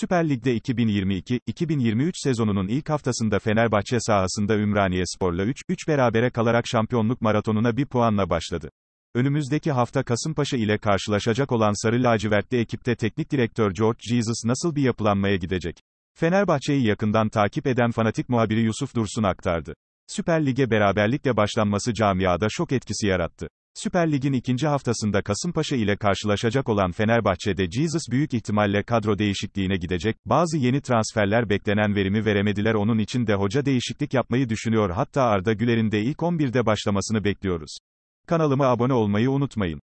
Süper Lig'de 2022-2023 sezonunun ilk haftasında Fenerbahçe sahasında Ümraniye Spor'la 3-3 berabere kalarak şampiyonluk maratonuna bir puanla başladı. Önümüzdeki hafta Kasımpaşa ile karşılaşacak olan Sarı Lacivertli ekipte teknik direktör George Jesus nasıl bir yapılanmaya gidecek? Fenerbahçe'yi yakından takip eden fanatik muhabiri Yusuf Dursun aktardı. Süper Lig'e beraberlikle başlanması camiada şok etkisi yarattı. Süper Lig'in ikinci haftasında Kasımpaşa ile karşılaşacak olan Fenerbahçe'de Jesus büyük ihtimalle kadro değişikliğine gidecek. Bazı yeni transferler beklenen verimi veremediler onun için de hoca değişiklik yapmayı düşünüyor hatta Arda Güler'in de ilk 11'de başlamasını bekliyoruz. Kanalıma abone olmayı unutmayın.